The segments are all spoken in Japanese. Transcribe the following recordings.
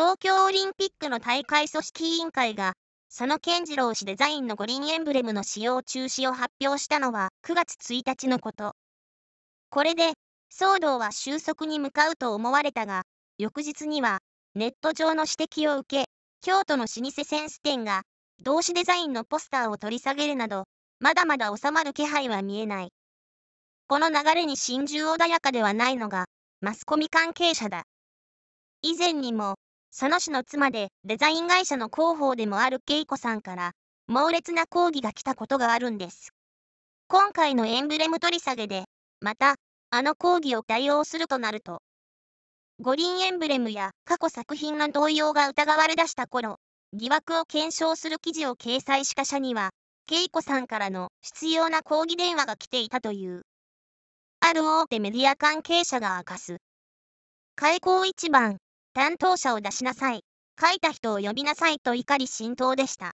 東京オリンピックの大会組織委員会が、佐野健次郎氏デザインの五輪エンブレムの使用中止を発表したのは9月1日のこと。これで、騒動は収束に向かうと思われたが、翌日には、ネット上の指摘を受け、京都の老舗センス店が、同志デザインのポスターを取り下げるなど、まだまだ収まる気配は見えない。この流れに心中穏やかではないのが、マスコミ関係者だ。以前にも、その市の妻でデザイン会社の広報でもある恵子さんから猛烈な抗議が来たことがあるんです。今回のエンブレム取り下げで、また、あの抗議を対応するとなると、五輪エンブレムや過去作品の動揺が疑われ出した頃、疑惑を検証する記事を掲載した社には、恵子さんからの必要な抗議電話が来ていたという。ある大手メディア関係者が明かす。開口一番担当者を出しなさい、書いた人を呼びなさいと怒り心頭でした。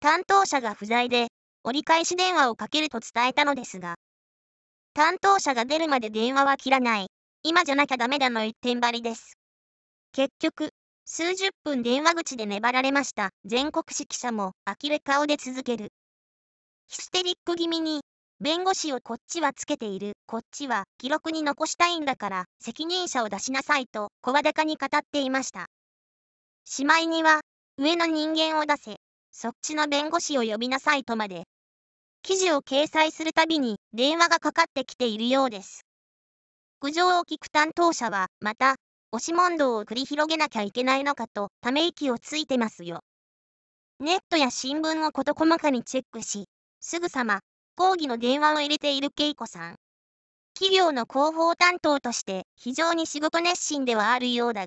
担当者が不在で、折り返し電話をかけると伝えたのですが、担当者が出るまで電話は切らない、今じゃなきゃダメだの一点張りです。結局、数十分電話口で粘られました全国紙記者も呆れ顔で続ける。ヒステリック気味に弁護士をこっちはつけている、こっちは記録に残したいんだから責任者を出しなさいと声高に語っていました。しまいには、上の人間を出せ、そっちの弁護士を呼びなさいとまで。記事を掲載するたびに電話がかかってきているようです。苦情を聞く担当者は、また、押し問答を繰り広げなきゃいけないのかとため息をついてますよ。ネットや新聞を事細かにチェックし、すぐさま抗議の電話を入れている恵子さん。企業の広報担当として非常に仕事熱心ではあるようだが、